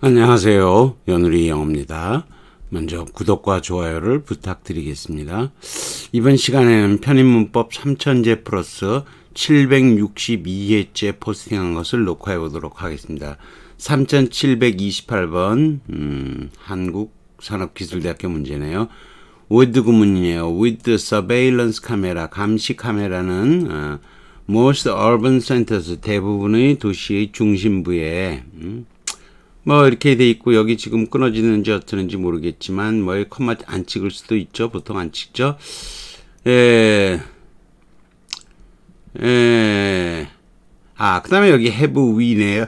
안녕하세요. 연우리 영어입니다. 먼저 구독과 좋아요를 부탁드리겠습니다. 이번 시간에는 편입문법 3000제 플러스 762회째 포스팅한 것을 녹화해 보도록 하겠습니다. 3728번 음, 한국산업기술대학교 문제네요. with 구문이에요. with surveillance 카메라, 감시 카메라는 어, most urban centers, 대부분의 도시의 중심부에 음, 뭐 이렇게 돼 있고 여기 지금 끊어지는지 어쩌는지 모르겠지만 뭐 컴마 안 찍을 수도 있죠. 보통 안 찍죠. 예. 예. 아, 그 다음에 여기 have we네요.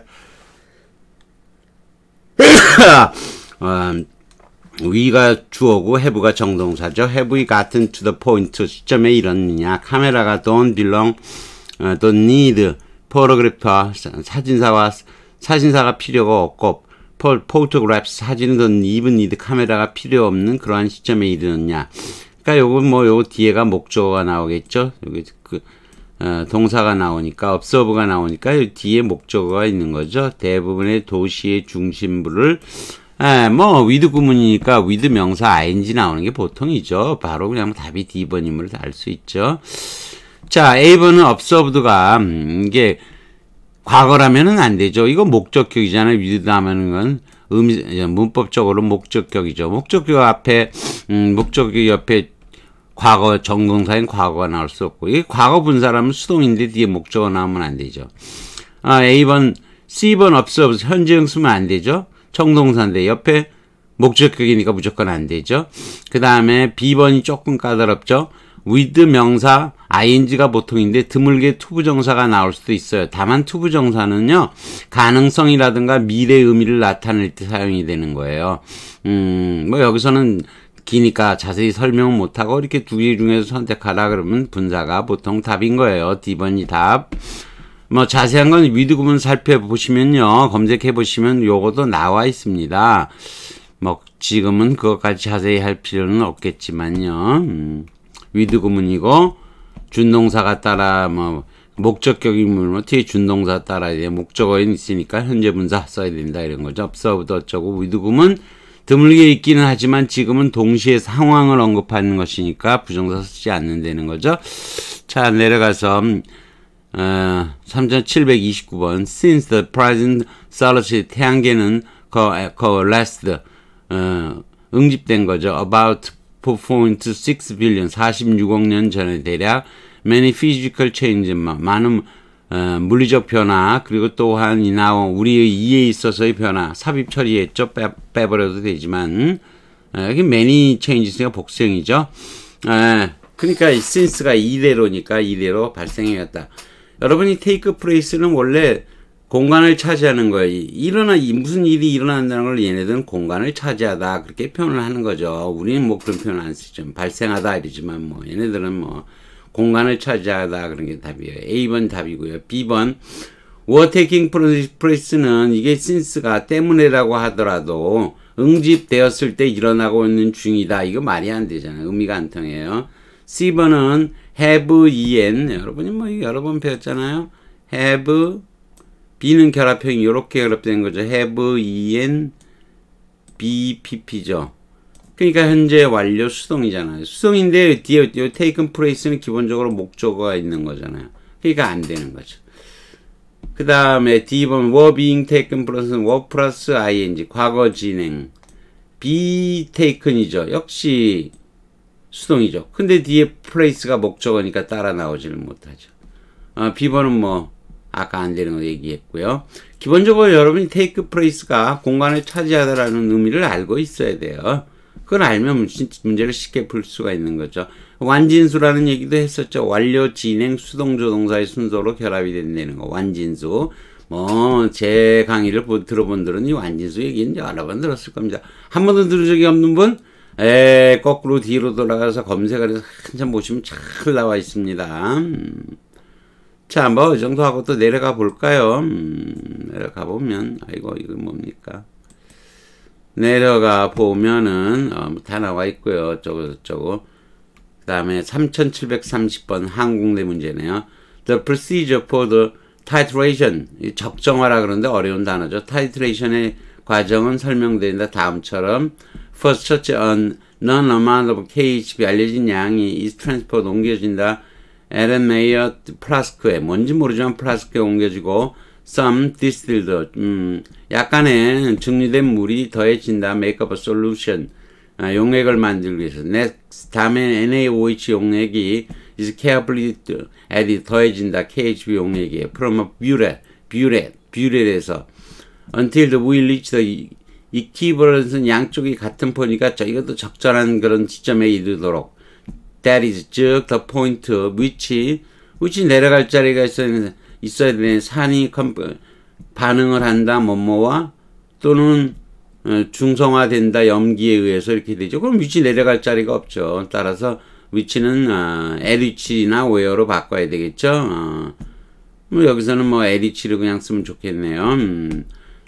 위가 주어고 해부가 정동사죠. 해부이 같은 to the point 시점에 이러느냐. 카메라가 don't belong, 어, don't need, photographer 사진사와 사진사가 필요가 없고 폴 포토그래프 사진 든 이븐 니드 카메라가 필요 없는 그러한 시점에 이르느냐. 그러니까 요건 뭐요 뒤에가 목적어가 나오겠죠. 여기 그 어, 동사가 나오니까 observe가 나오니까 요 뒤에 목적어가 있는 거죠. 대부분의 도시의 중심부를 에, 예, 뭐 위드 구문이니까 위드 명사 ing 나오는 게 보통이죠. 바로 그냥 답이 D번임을 알 수 있죠. 자, A번은 observed가 음, 이게 과거라면은 안 되죠. 이거 목적격이잖아요. 위드하면은 다건 의미, 문법적으로 목적격이죠. 목적격 앞에 음, 목적격 옆에 과거 정동사인 과거가 나올 수 없고 이게 과거 분사라면 수동인데 뒤에 목적어 나오면 안 되죠. 아, A번, C번 없어 없어 현재형 쓰면 안 되죠. 정동사인데 옆에 목적격이니까 무조건 안 되죠. 그 다음에 B번이 조금 까다롭죠. 위드 명사 ing가 보통인데 드물게 투부정사가 나올 수도 있어요. 다만 투부정사는요. 가능성이라든가 미래 의미를 의 나타낼 때 사용이 되는 거예요. 음, 뭐 여기서는 기니까 자세히 설명은 못하고 이렇게 두 개 중에서 선택하라 그러면 분사가 보통 답인 거예요. D번이 답. 뭐 자세한 건 위드 구문 살펴보시면요. 검색해 보시면 요것도 나와 있습니다. 뭐 지금은 그것까지 자세히 할 필요는 없겠지만요. 음. 위드 구문이고 준동사가 따라 뭐 목적격이물 뭐 뒤에 준동사 따라 이제 목적어인 있으니까 현재 분사 써야 된다 이런 거죠. o b s e 어쩌고 위드 구문 드물게 있기는 하지만 지금은 동시에 상황을 언급하는 것이니까 부정사 쓰지 않는다는 거죠. 자 내려가서 어, 3729번 Since the present s o l i t u d 태양계는 그, 그 last 어, 응집된 거죠. About 4.6 빌리언 46억 년 전에 대략 many physical changes 많은 어, 물리적 변화 그리고 또한 이나 우리의 이에 해 있어서의 변화 삽입 처리했죠 빼, 빼버려도 되지만 어, 여기 many changes가 복수형이죠 에, 어, 그러니까 since가 이대로니까 이대로 발생해왔다 여러분이 take place는 원래 공간을 차지하는 거예요. 일어나 무슨 일이 일어난다는 걸 얘네들은 공간을 차지하다 그렇게 표현을 하는 거죠. 우리는 뭐 그런 표현 안 쓰죠. 발생하다 이러지만 뭐 얘네들은 뭐 공간을 차지하다 그런 게 답이에요. A번 답이고요. B번 were taking place는 이게 since가 때문에라고 하더라도 응집되었을 때 일어나고 있는 중이다. 이거 말이 안 되잖아요. 의미가 안 통해요. C번은 have en 여러분이 뭐 여러 번 배웠잖아요. have B는 결합형이 이렇게 결합된 거죠. have, en, bpp죠. 그러니까 현재 완료 수동이잖아요. 수동인데 뒤에 요 taken place는 기본적으로 목적어가 있는 거잖아요. 그러니까 안 되는 거죠. 그 다음에 D 보면 were being taken 플러스는 were 플러스 ing 과거 진행 be taken이죠. 역시 수동이죠. 근데 뒤에 place가 목적어니까 따라 나오지를 못하죠. 아, 어, B번은 뭐 아까 안 되는 거 얘기했고요. 기본적으로 여러분이 테이크 프레이스가 공간을 차지하다라는 의미를 알고 있어야 돼요. 그걸 알면 문제를 쉽게 풀 수가 있는 거죠. 완진수라는 얘기도 했었죠. 완료, 진행, 수동, 조동사의 순서로 결합이 된다는 거. 완진수. 뭐, 제 강의를 들어본 들은이 완진수 얘기는 여러 번 들었을 겁니다. 한 번도 들은 적이 없는 분? 에, 거꾸로 뒤로 돌아가서 검색을 해서 한참 보시면 잘 나와 있습니다. 음. 자, 한번 뭐, 이 정도 하고 또 내려가 볼까요? 음, 내려가 보면, 아이고, 이거 뭡니까? 내려가 보면은, 어, 뭐 다 나와 있고요. 저거, 저거. 그 다음에 3730번 한국내 문제네요. The procedure for the titration. 적정화라 그러는데 어려운 단어죠. titration의 과정은 설명된다. 다음처럼. First touch on non amount of KHB 알려진 양이 is t r a n s f e r r 옮겨진다. 에렌 메이어 플라스크에 뭔지 모르지만 플라스크에 옮겨지고 some distilled 음, 약간의 증류된 물이 더해진다 make up a solution 아, 용액을 만들기 위해서 next 다음에 NaOH 용액이 is carefully added 더해진다 KHB 용액에 from a burette burette burette until we reach the equivalence는 양쪽이 같은 포니까 이것도 적절한 그런 지점에 이르도록 that is 즉 the point which which 내려갈 자리가 있어야, 있어야 되는 산이 반응을 한다 뭐뭐와 또는 어, 중성화된다 염기에 의해서 이렇게 되죠. 그럼 위치 내려갈 자리가 없죠. 따라서 위치는 LH나 웨어로 바꿔야 되겠죠. 어, 뭐 여기서는 뭐 LH를 그냥 쓰면 좋겠네요. 음,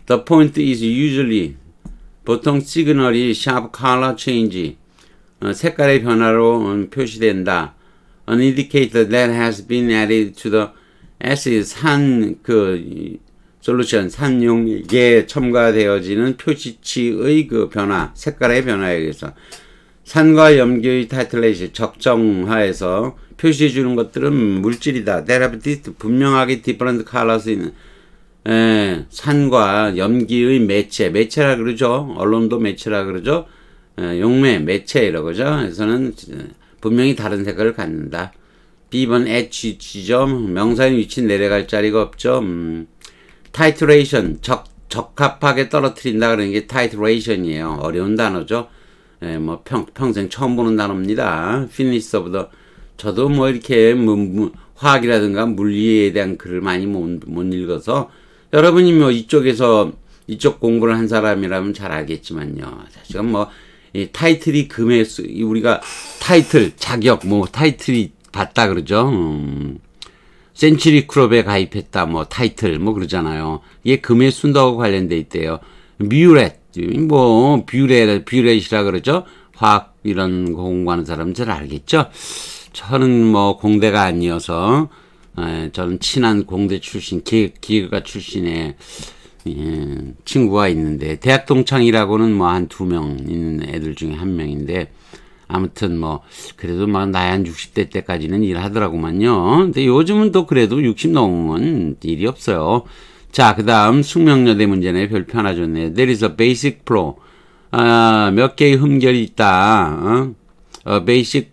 the point is usually 보통 시그널이 sharp color change 어, 색깔의 변화로 어, 표시된다. An indicator that has been added to the acid 산그 솔루션 산용에 첨가되어지는 표시치의 그 변화, 색깔의 변화에 의해서 산과 염기의 타이틀레이시 적정화에서 표시해 주는 것들은 물질이다. 데라비티스트 분명하게 디퍼런트 컬러스 있는 에, 산과 염기의 매체, 매체라 그러죠. 언론도 매체라 그러죠. 어, 용매, 매체 이러고죠. 그래서는 분명히 다른 색깔을 갖는다. B번 H, G점, 명사인 위치 내려갈 자리가 없죠. 음, 타이트레이션, 적, 적합하게 떨어뜨린다 그러게 타이트레이션이에요. 어려운 단어죠. 예, 뭐 평, 평생 처음 보는 단어입니다. 피니서보다 저도 뭐 이렇게 뭐, 뭐, 화학이라든가 물리에 대한 글을 많이 못, 못 읽어서 여러분이 뭐 이쪽에서 이쪽 공부를 한 사람이라면 잘 알겠지만요. 사실은 뭐이 타이틀이 금의 수, 우리가 타이틀, 자격, 뭐 타이틀이 봤다 그러죠. 음. 센츄리 클럽에 가입했다, 뭐 타이틀, 뭐 그러잖아요. 이게 금의 순도하고 관련돼 있대요. 뮤렛, 뭐 뷰렛, 뷰렛이라 그러죠. 화학 이런 공부하는 사람 잘 알겠죠. 저는 뭐 공대가 아니어서 에, 저는 친한 공대 출신 기획, 가 출신에 예, 친구가 있는데 대학 동창이라고는 뭐 한 두 명 있는 애들 중에 한 명인데 아무튼 뭐 그래도 막 뭐 나이 한 60대 때까지는 일하더라고만요. 근데 요즘은 또 그래도 60 넘으면 일이 없어요. 자, 그 다음 숙명여대 문제네. 별표 하나 줬네. There is a basic pro. 아, 몇 개의 흠결이 있다. 어? A basic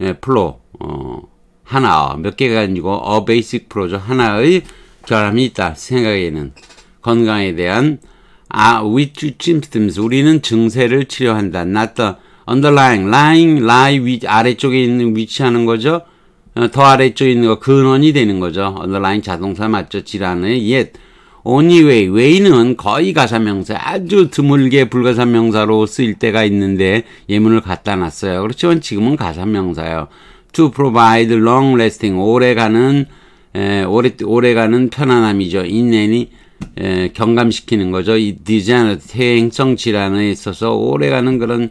예, pro. 어, 하나. 몇 개가 아니고 a basic pro죠. 하나의 결함이 있다. 생각에는 건강에 대한 아, which symptoms 우리는 증세를 치료한다. not the underlying, lying, lie with 아래쪽에 있는 위치하는 거죠. 어, 더 아래쪽에 있는 거 근원이 되는 거죠. underlying 자동사 맞죠. 질환의 yet only way, way는 거의 가사명사 아주 드물게 불가사명사로 쓰일 때가 있는데 예문을 갖다 놨어요. 그렇지만 지금은 가사명사요 to provide long lasting 오래가는 에, 오래 오래가는 편안함이죠. 인내니 에, 경감시키는 거죠. 이 디자이너 퇴행성 질환에 있어서 오래가는 그런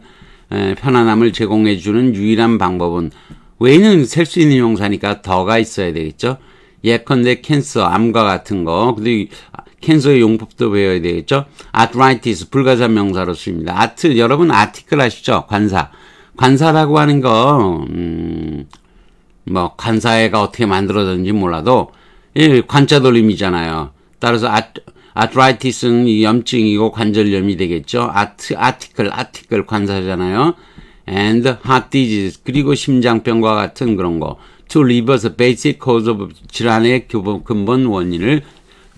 에, 편안함을 제공해주는 유일한 방법은 외 왜는 셀 수 있는 용사니까 더가 있어야 되겠죠. 예컨대 캔서, 암과 같은 거. 근데 아, 캔서의 용법도 배워야 되겠죠. 아트라이티스 불가사 명사로 쓰입니다 아트 여러분 아티클 아시죠? 관사. 관사라고 하는 거 음, 뭐 관사회가 어떻게 만들어졌는지 몰라도 이 관자 돌림이잖아요. 따라서 아, 아트라이티스는 염증이고 관절염이 되겠죠. 아트, 아티클, 아티클 관사잖아요. and heart disease 그리고 심장병과 같은 그런 거 to reverse basic cause of 질환의 교본, 근본 원인을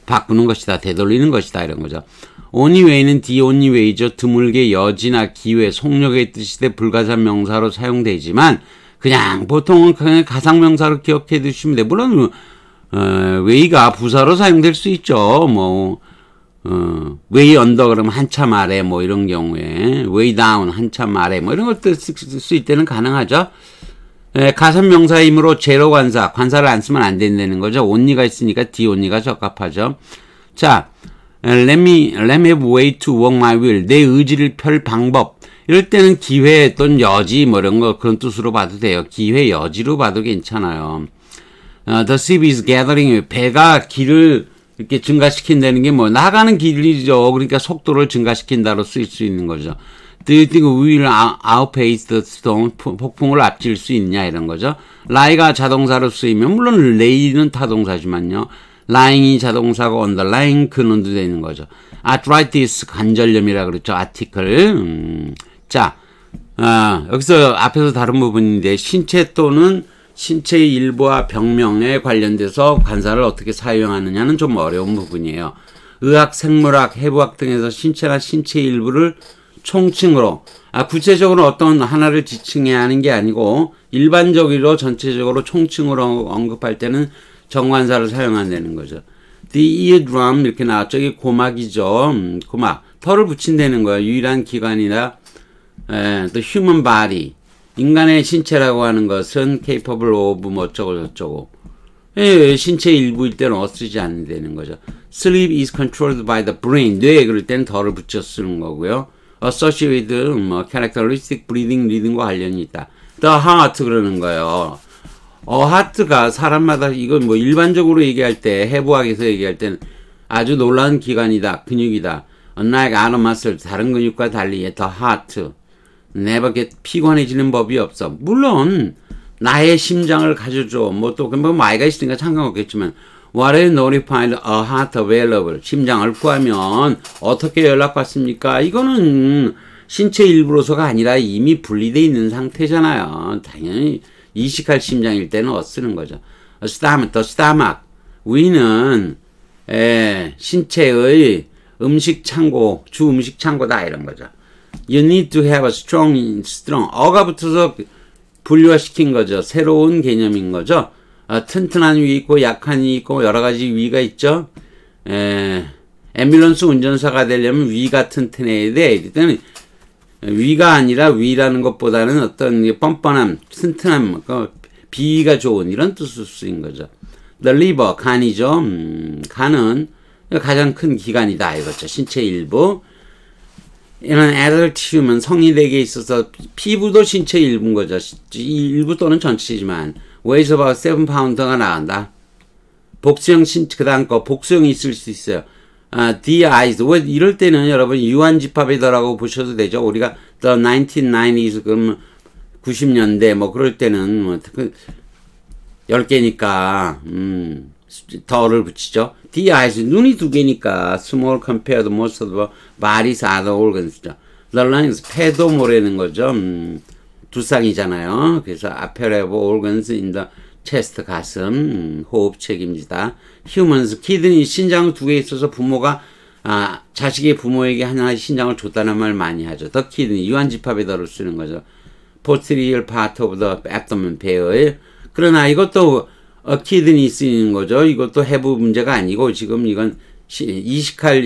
바꾸는 것이다 되돌리는 것이다 이런 거죠 only way는 the only way죠 드물게 여지나 기회 속력의 뜻이 돼 불가사 명사로 사용되지만 그냥 보통은 그냥 가상명사로 기억해 두시면 돼. 물론 웨이가 어, 부사로 사용될 수 있죠. 뭐 어, way u 그러면 한참 아래 뭐 이런 경우에 way d 한참 아래 뭐 이런 것들 쓸수 때는 가능하죠. 예, 가산명사이므로 제로 관사 관사를 안 쓰면 안 된다는 거죠. o n 가 있으니까 d o n 가 적합하죠. 자, let me let me have way to work my will 내 의지를 펼 방법 이럴 때는 기회 또는 여지 뭐 이런 거 그런 뜻으로 봐도 돼요. 기회 여지로 봐도 괜찮아요. Uh, the sea is gathering. 배가 길을 이렇게 증가시킨다는 게 뭐 나가는 길이죠. 그러니까 속도를 증가시킨다로 쓰일 수 있는 거죠. Do you think we will outpace the storm? 폭풍을 앞질 수 있냐 이런 거죠. lie가 자동사로 쓰이면 물론 lay는 타동사지만요. lying이 자동사고 underlying 근원도 되는 거죠. arthritis 관절염이라 그랬죠. article. 음. 자, 아, 여기서 앞에서 다른 부분인데 신체 또는 신체의 일부와 병명에 관련돼서 관사를 어떻게 사용하느냐는 좀 어려운 부분이에요. 의학, 생물학, 해부학 등에서 신체나 신체 일부를 총칭으로 아 구체적으로 어떤 하나를 지칭해야 하는 게 아니고 일반적으로 전체적으로 총칭으로 언급할 때는 정관사를 사용한다는 거죠. The eardrum 이렇게 나왔죠. 이게 고막이죠. 음, 고막. 털을 붙인다는 거예 유일한 기관이나 예, the human body. 인간의 신체라고 하는 것은 capable of 뭐 어쩌고 저쩌고. 예, 신체 일부일 때는 어쓰지 않는다는 거죠. Sleep is controlled by the brain. 뇌에 그럴 때는 덜을 붙여 쓰는 거고요. Associated with 뭐 characteristic breathing, 리듬과 관련이 있다. The heart 그러는 거예요. 어, 하트가 사람마다 이건 뭐 일반적으로 얘기할 때 해부학에서 얘기할 때는 아주 놀라운 기관이다, 근육이다. Unlike other muscles, 다른 근육과 달리 the heart 내밖에 피곤해지는 법이 없어. 물론 나의 심장을 가져줘. 뭐또 금방 뭐 마이가 있으니까 상관없겠지만 What is notified a heart available? 심장을 구하면 어떻게 연락받습니까? 이거는 신체 일부로서가 아니라 이미 분리돼 있는 상태잖아요. 당연히 이식할 심장일 때는 어쓰는 거죠. 어, 스타막, 더 스타막. 위는 에, 예, 신체의 음식 창고, 주 음식 창고다 이런 거죠. you need to have a strong, strong. 어가 붙어서 분류화시킨 거죠. 새로운 개념인 거죠. 어, 튼튼한 위 있고 약한 위 있고 여러 가지 위가 있죠. 에, 앰뷸런스 운전사가 되려면 위가 튼튼해야 돼. 일단 위가 아니라 위라는 것보다는 어떤 뻔뻔함, 튼튼함, 그 비위가 좋은 이런 뜻을 쓰인 거죠. The liver, 간이죠. 음, 간은 가장 큰 기관이다 이거죠. 신체 일부. 이런 애를 키우면 성인에게 있어서 피부도 신체 일부인 거죠. 일부 또는 전체지만 weighs about 7 pound가 나간다. 복수형 신체 그 다음 거 복수형이 있을 수 있어요. 아, the eyes. 왜 이럴 때는 여러분 유한집합이더라고 보셔도 되죠. 우리가 the 1990s 그러면 90년대 뭐 그럴 때는 뭐 10개니까 그 음. 더를 붙이죠. The eyes, 눈이 두 개니까 small compared most of the body's o t h e organs. The lungs, 폐도 모래는 거죠. 음, 두쌍이잖아요. 그래서 apparable organs in the 체스트 가슴 음, 호흡 책임지다 휴먼스 키드니 신장 두 개 있어서 부모가 아, 자식의 부모에게 하나의 신장을 줬다는 말 많이 하죠 더 키드니 유한집합에더를 쓰는 거죠 포스리얼 파트 오브 더 앱더맨 배의 그러나 이것도 어, 키드니 쓰이는 거죠. 이것도 해부 문제가 아니고 지금 이건 시, 이식할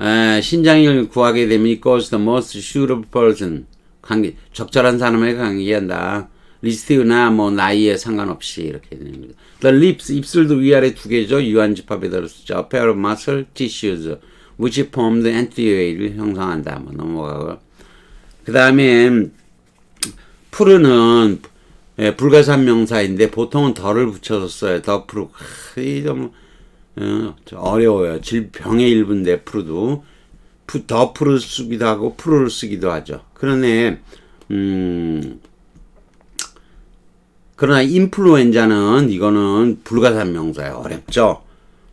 에, 신장을 구하게 되면 it goes the most suitable person 관계, 적절한 사람에 관계한다. 리스트나 뭐 나이에 상관없이 이렇게 되니다 The lips 입술도 위아래 두 개죠. 유한집합에 들었죠. pair of muscle tissues which form the anterior를 형성한다. 뭐 넘어가고 그 다음에 푸르는 예, 불가산 명사인데 보통은 덜을 붙여서 써요. 더프로 이좀 어, 어려워요. 질병의 일분 데프로도 더프로 쓰기도 하고 프로를 쓰기도 하죠. 그러네 음, 그러나 인플루엔자는 이거는 불가산 명사예요. 어렵죠.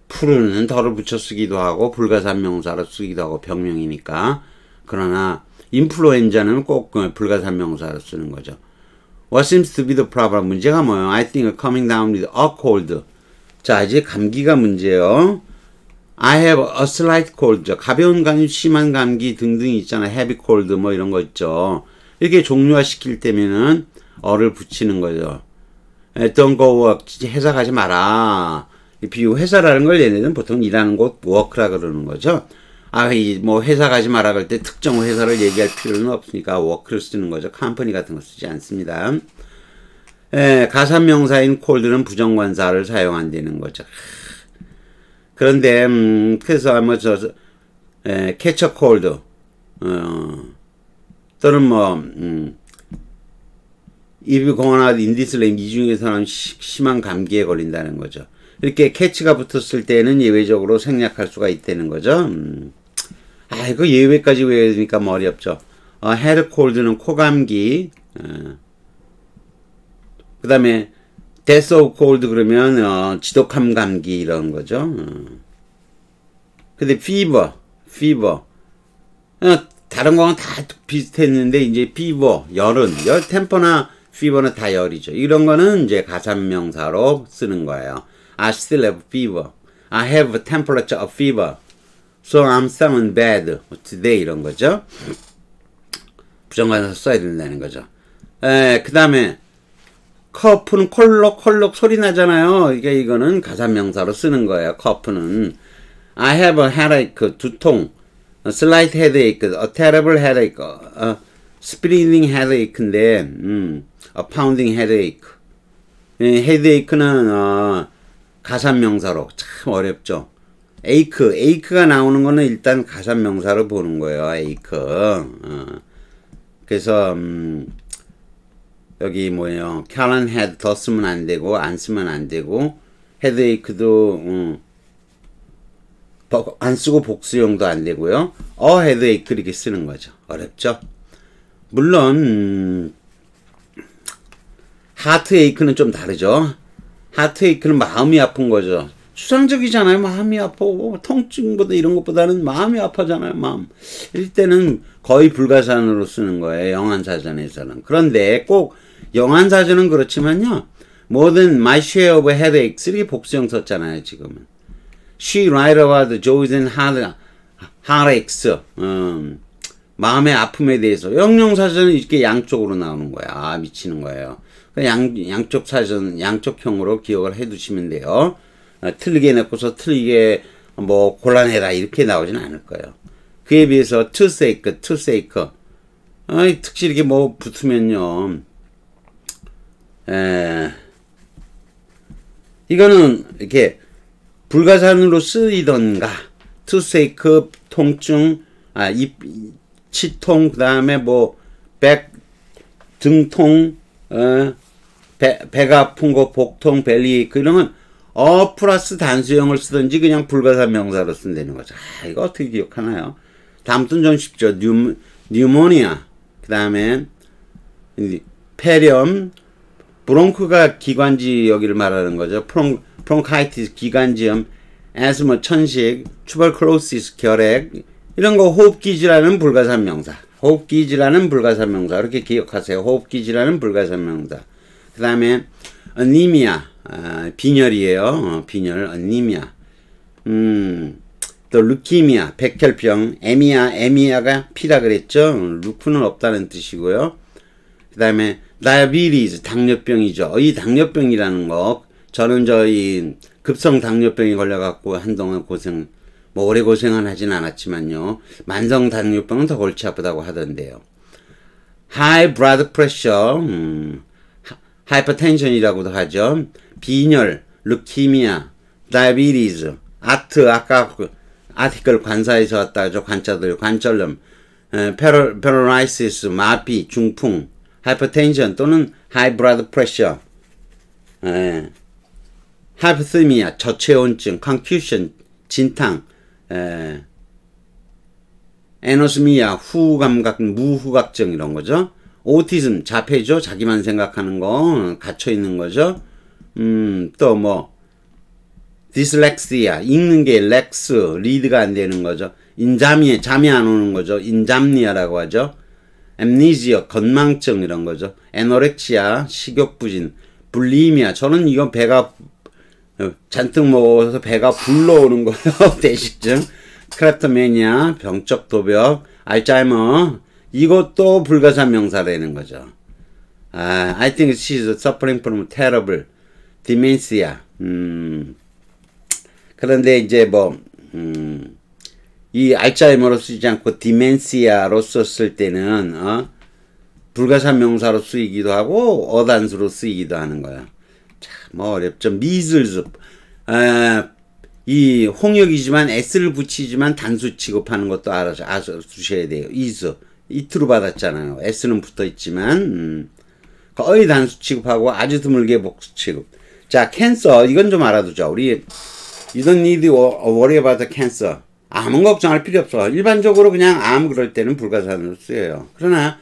프로는 덜을 붙여 쓰기도 하고 불가산 명사로 쓰기도 하고 병명이니까 그러나 인플루엔자는 꼭 어, 불가산 명사로 쓰는 거죠. What seems to be the problem? 문제가 뭐예요? I think coming down with a cold. 자, 이제 감기가 문제예요. I have a slight cold. 가벼운 감기, 심한 감기 등등 있잖아. heavy cold 뭐 이런 거 있죠. 이렇게 종류화 시킬 때면은 어를 붙이는 거죠. Don't go work. 회사 가지 마라. 비유 회사라는 걸 얘네들은 보통 일하는 곳 work라 그러는 거죠. 아, 이 뭐 회사 가지 마라 그럴 때 특정 회사를 얘기할 필요는 없으니까 워크를 쓰는 거죠. 컴퍼니 같은 거 쓰지 않습니다. 예, 가산명사인 콜드는 부정관사를 사용한다는 거죠. 그런데 음, 그래서 뭐저 예, 캐쳐 콜드 어, 또는 뭐 음, 입이 공허나 인디슬램 이 중에서는 심한 감기에 걸린다는 거죠. 이렇게 캐치가 붙었을 때는 예외적으로 생략할 수가 있다는 거죠. 음. 아 이거 예외까지 외우니까 뭐 어렵죠. 어, 헤드콜드는 코감기. 어. 그 다음에 데 e a t h o 그러면 어, 지독함 감기 이런 거죠. 어. 근데 피버, 피버. 어, 다른 거는 다 비슷했는데 이제 f e v e 열은, 열 템퍼나 fever는 다열이죠. 이런 거는 이제 가산명사로 쓰는 거예요. I still have fever. I have a temperature of fever. So I'm still in bed today 이런 거죠. 부정관사 써야 된다는 거죠. 에, 그 다음에 커프는 콜록콜록 소리 나잖아요. 이게 이거는 가산명사로 쓰는 거예요. 커프는 I have a headache 두통, a slight headache, a terrible headache, a spinning headache인데 음. 어, pounding headache. 예, headache는 어, 가산명사로 참 어렵죠. 에이크, 에이크가 나오는 거는 일단 가산명사로 보는 거예요. 에이크. 어. 그래서 음, 여기 뭐예요? 캘런 헤드 더 쓰면 안 되고 안 쓰면 안 되고 헤드에이크도 음, 안 쓰고 복수용도 안 되고요. 어 헤드에이크 이렇게 쓰는 거죠. 어렵죠? 물론 음, 하트 에이크는 좀 다르죠. 하트 에이크는 마음이 아픈 거죠. 추상적이잖아요. 마음이 아프고 뭐 통증보다 이런 것보다는 마음이 아파잖아요. 마음. 이때는 거의 불가산으로 쓰는 거예요. 영안사전에서는. 그런데 꼭 영안사전은 그렇지만요. 모든 My Share of Headaches 복수형 썼잖아요. 지금은. She write about t h joys and heartaches. 음, 마음의 아픔에 대해서. 영영사전은 이렇게 양쪽으로 나오는 거야. 아, 미치는 거예요. 그 양, 양쪽 사전, 양쪽형으로 기억을 해 두시면 돼요. 어, 틀리게 내고서 틀리게 뭐 곤란해라 이렇게 나오진 않을 거예요. 그에 비해서 to sake, to s a 특히 이렇게 뭐 붙으면요. 에, 이거는 이렇게 불가산으로 쓰이던가 to s a 통증, 아, 입, 치통, 그 다음에 뭐, 백, 등통, 어, 배, 배가 아픈 거, 복통, 벨리, 그 이런 건 어, 플러스 단수형을 쓰든지 그냥 불가사 명사로 쓰면 되는 거죠. 아, 이거 어떻게 기억하나요? 다음부터는 좀 쉽죠. 뉴, 뉴모니아. 그 다음에, 폐렴. 브롱크가 기관지 여기를 말하는 거죠. 프롱, 프롱카이티스, 기관지염. 에스머, 천식. 추벌클로시스, 결핵. 이런 거 호흡기 질환은 불가사 명사. 호흡기 질환은 불가사 명사. 이렇게 기억하세요. 호흡기 질환은 불가사 명사. 그 다음에 anemia 아, 빈혈이에요 어, 빈혈 anemia 음, 또 루키미아 백혈병 에미아 에미아가 피라 그랬죠 루크는 없다는 뜻이고요 그 다음에 다이아비리즈 당뇨병이죠 이 당뇨병이라는 거 저는 저희 급성 당뇨병이 걸려갖고 한동안 고생 뭐 오래 고생은 하진 않았지만요 만성 당뇨병은 더 골치 아프다고 하던데요 high blood pressure 음, 하이퍼텐션이라고도 하죠. 빈혈, 루키미아, 다이비리즈, 아트 아까 그 아티클 관사에서 왔다죠. 관자들 관절염, 페로, 페로라이시스, 마비, 중풍, 하이퍼텐션 또는 하이브라드 프레셔, 하이퍼스미아, 저체온증, 컨큐션, 진탕, 에, 에노스미아, 후감각, 무후각증 이런 거죠. 오티즘 자폐죠. 자기만 생각하는 거 갇혀 있는 거죠. 음, 또 뭐 디슬렉시아 읽는 게 렉스 리드가 안 되는 거죠. 인잠이에 잠이 안 오는 거죠. 인잠니아라고 하죠. 엠니지어 건망증 이런 거죠. 에노렉시아 식욕 부진, 불리미아 저는 이건 배가 잔뜩 먹어서 배가 불러오는 거예요. 대식증, 크레토메니아 병적 도벽, 알츠하이머, 이것도 불가산 명사 되는 거죠. 아, I think she's suffering from terrible dementia. 음, 그런데 이제 뭐, 음, 이 알짜이머로 쓰지 않고 디멘시아로 썼을 때는 어? 불가산 명사로 쓰이기도 하고 어단수로 쓰이기도 하는 거야. 참 뭐 어렵죠. 미즐즈 아, 이 홍역이지만 S를 붙이지만 단수 취급하는 것도 알아서 아셔 두셔야 돼요. 이즈 이트로 받았잖아요. S는 붙어 있지만 음, 거의 단수 취급하고 아주 드물게 복수 취급. 자, 캔서 이건 좀알아두죠 우리 you don't need to worry about the cancer. 암은 걱정할 필요 없어. 일반적으로 그냥 암 그럴 때는 불가사로 으 쓰여요. 그러나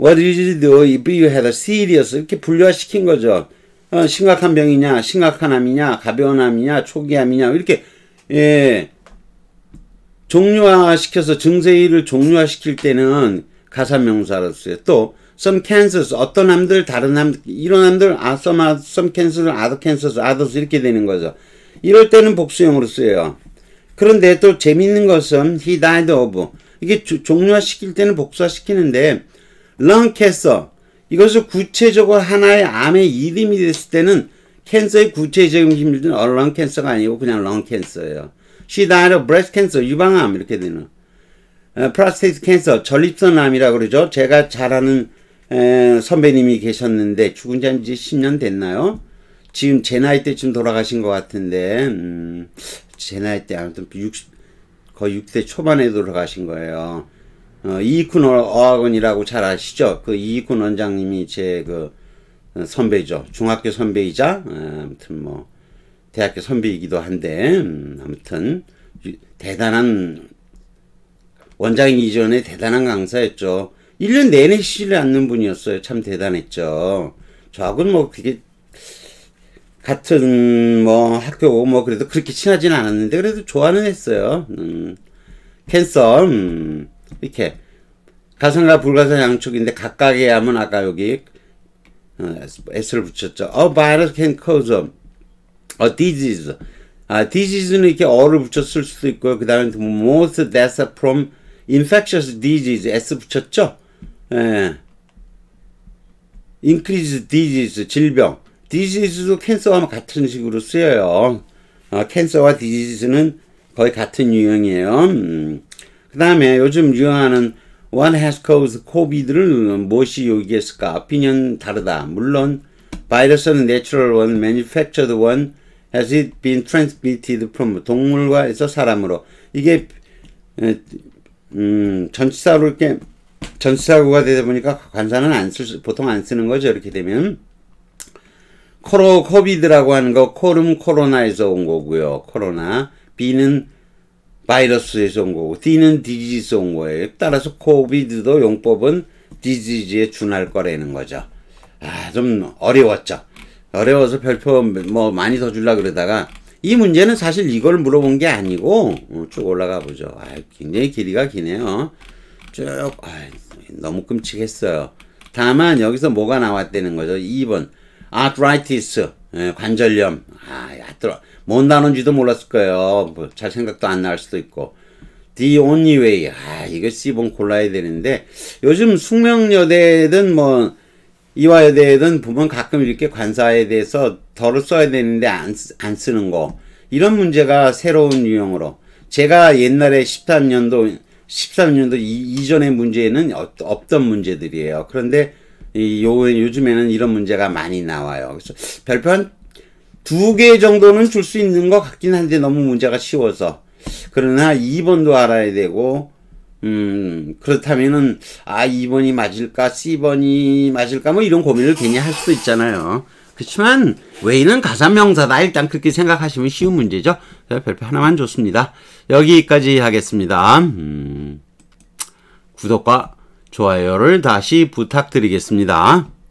what you do if you had a serious 이렇게 분류시킨 화 거죠. 어, 심각한 병이냐, 심각한 암이냐, 가벼운 암이냐, 초기 암이냐 이렇게 예, 종료화시켜서 증세일을 종료화시킬 때는 가사명사로 서요또 some cancers 어떤 암들 다른 함 이런 암들아 some 아, some cancers other cancers others 이렇게 되는 거죠. 이럴 때는 복수형으로 쓰여요. 그런데 또 재밌는 것은 he died of 이게 종료화시킬 때는 복수화시키는데 lung cancer 이것을 구체적으로 하나의 암의 이름이 됐을 때는 캔서의 구체적인 힘들은 얼렁 캔 g 가 아니고 그냥 l 캔 n 예요 She died of breast cancer, 유방암 이렇게 되는. 프라스테이트 어, 캔서, 전립선암이라고 그러죠. 제가 잘 아는 에, 선배님이 계셨는데 죽은 지 이제 10년 됐나요? 지금 제 나이 때쯤 돌아가신 것 같은데 음, 제 나이 때 아무튼 60, 거의 60대 초반에 돌아가신 거예요. 어, 이익훈 어, 어학원이라고 잘 아시죠? 그 이익훈 원장님이 제그 어, 선배죠. 중학교 선배이자 아무튼 뭐 대학교 선배이기도 한데 음, 아무튼 대단한 원장이이 전에 대단한 강사였죠. 1년 내내 쉬지 않는 분이었어요. 참 대단했죠. 저하고는 뭐 그게 같은 뭐 학교고 뭐 그래도 그렇게 친하진 않았는데 그래도 좋아는 했어요. 음, 캔서 음, 이렇게 가상과불가사 양쪽인데 각각의 암은 아까 여기 어, S를 붙였죠. A virus can cause 어, disease. 아, disease는 이렇게 어를 붙였을 수도 있고요. 그 다음에 most deaths from infectious disease. s 붙였죠? 예. increase disease. 질병. disease도 캔서와 같은 식으로 쓰여요. 아, 캔서와 disease는 거의 같은 유형이에요. 음. 그 다음에 요즘 유행하는 one has caused COVID를 무엇이 여기에 있을까? opinion 다르다. 물론 바이러스는 natural one, manufactured one, has it been transmitted from 동물과에서 사람으로 이게 음, 전치사로 이렇게 전치사고가 되다 보니까 관사는 안 쓸, 보통 안 쓰는 거죠 이렇게 되면 코로 코비드라고 하는 거 코름 코로나에서 온 거고요 코로나 B는 바이러스에서 온 거고 D는 디지에온 거예요 따라서 코비드도 용법은 디지즈에 준할 거라는 거죠 아좀 어려웠죠 어려워서 별표 뭐 많이 더 줄라 그러다가 이 문제는 사실 이걸 물어본 게 아니고 어, 쭉 올라가 보죠. 아, 굉장히 길이가 기네요. 쭉 아, 너무 끔찍했어요. 다만 여기서 뭐가 나왔다는 거죠. 2번 아트라이티스 예, 관절염 아, 아트라 뭔 단어인지도 몰랐을 거예요. 뭐, 잘 생각도 안 날 수도 있고 The Only Way 아 이거 C번 골라야 되는데 요즘 숙명여대든 뭐 이와에대해든 보면 가끔 이렇게 관사에 대해서 덜을 써야 되는데 안, 안 쓰는 거 이런 문제가 새로운 유형으로 제가 옛날에 13년도 13년도 이, 전의 문제는 없, 던 문제들이에요. 그런데 이, 요, 요즘에는 이런 문제가 많이 나와요. 그래서 별표 한두개 정도는 줄 수 있는 것 같긴 한데 너무 문제가 쉬워서 그러나 2번도 알아야 되고 음, 그렇다면은, 아, 2번이 맞을까, C번이 맞을까, 뭐 이런 고민을 괜히 할 수도 있잖아요. 그렇지만, 왜이는 가산명사다. 일단 그렇게 생각하시면 쉬운 문제죠. 별표 하나만 좋습니다. 여기까지 하겠습니다. 음, 구독과 좋아요를 다시 부탁드리겠습니다.